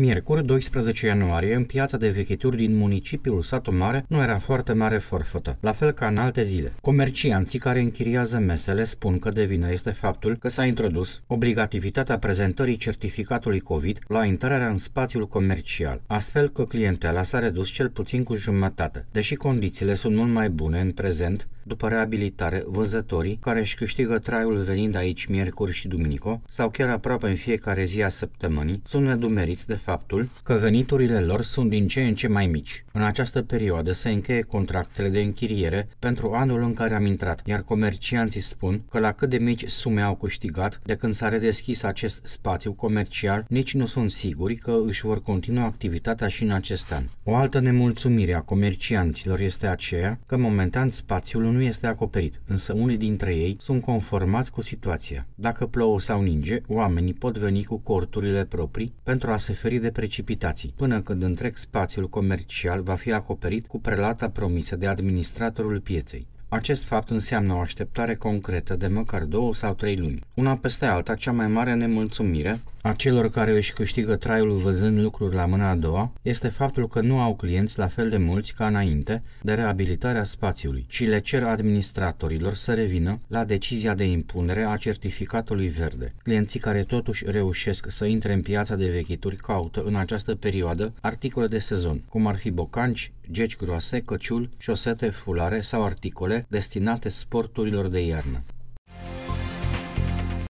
Miercuri, 12 ianuarie, în piața de vechituri din municipiul Satu Mare nu era foarte mare forfătă, la fel ca în alte zile. Comercianții care închiriază mesele spun că de vină este faptul că s-a introdus obligativitatea prezentării certificatului COVID la intrarea în spațiul comercial, astfel că clientela s-a redus cel puțin cu jumătate. Deși condițiile sunt mult mai bune în prezent, după reabilitare, vânzătorii, care își câștigă traiul venind aici miercuri și duminico, sau chiar aproape în fiecare zi a săptămânii, sunt nedumeriți de faptul că veniturile lor sunt din ce în ce mai mici. În această perioadă se încheie contractele de închiriere pentru anul în care am intrat, iar comercianții spun că la cât de mici sume au câștigat de când s-a redeschis acest spațiu comercial, nici nu sunt siguri că își vor continua activitatea și în acest an. O altă nemulțumire a comercianților este aceea că momentan spațiul nu nu este acoperit, însă unii dintre ei sunt conformați cu situația. Dacă plouă sau ninge, oamenii pot veni cu corturile proprii pentru a se feri de precipitații, până când întreg spațiul comercial va fi acoperit cu prelata promisă de administratorul pieței. Acest fapt înseamnă o așteptare concretă de măcar două sau trei luni. Una peste alta, cea mai mare nemulțumire a celor care își câștigă traiul văzând lucruri la mâna a doua este faptul că nu au clienți la fel de mulți ca înainte de reabilitarea spațiului, ci le cer administratorilor să revină la decizia de impunere a certificatului verde. Clienții care totuși reușesc să intre în piața de vechituri caută în această perioadă articole de sezon, cum ar fi bocanci, geci groase, căciul, șosete, fulare sau articole destinate sporturilor de iarnă.